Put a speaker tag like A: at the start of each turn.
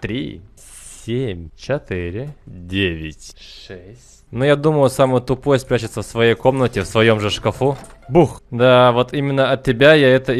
A: три, семь, четыре, девять,
B: шесть.
A: Ну, я думаю,
C: самый тупой спрячется в своей комнате, в своем же шкафу. Бух! Да, вот именно от тебя я это и